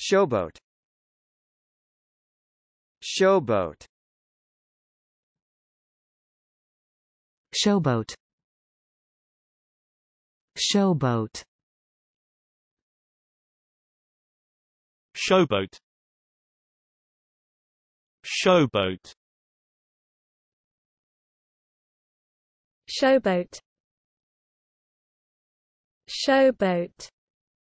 Showboat Showboat Showboat Showboat Showboat Showboat Showboat Showboat